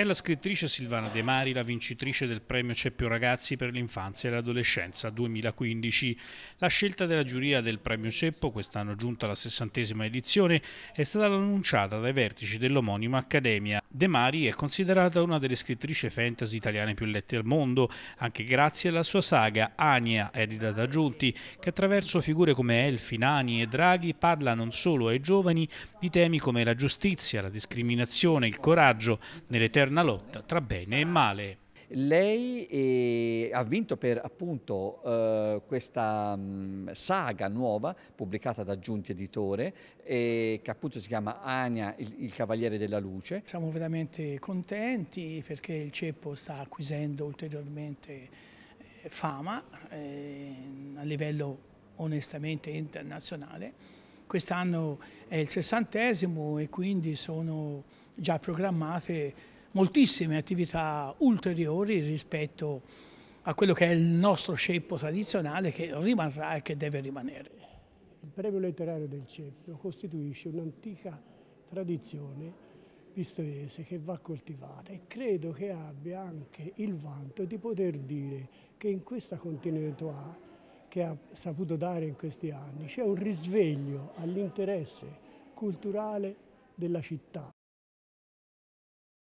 È la scrittrice Silvana De Mari, la vincitrice del premio Ceppio Ragazzi per l'infanzia e l'adolescenza 2015. La scelta della giuria del premio Ceppo, quest'anno giunta alla sessantesima edizione, è stata annunciata dai vertici dell'omonima accademia. De Mari è considerata una delle scrittrici fantasy italiane più lette al mondo, anche grazie alla sua saga Ania, edita da Giunti, che attraverso figure come Elfi, Nani e Draghi parla non solo ai giovani di temi come la giustizia, la discriminazione, il coraggio, nelle eterna lotta tra bene e male. Lei è, eh, ha vinto per appunto eh, questa mh, mm, saga nuova pubblicata da Giunti Editore eh, che appunto si chiama Ania, il, il, Cavaliere della Luce. Siamo veramente contenti perché il ceppo sta acquisendo ulteriormente eh, fama eh, a livello onestamente internazionale. Quest'anno è il sessantesimo e quindi sono già programmate moltissime attività ulteriori rispetto a quello che è il nostro ceppo tradizionale che rimarrà e che deve rimanere. Il premio letterario del ceppo costituisce un'antica tradizione pistoiese che va coltivata e credo che abbia anche il vanto di poter dire che in questa continuità che ha saputo dare in questi anni c'è un risveglio all'interesse culturale della città.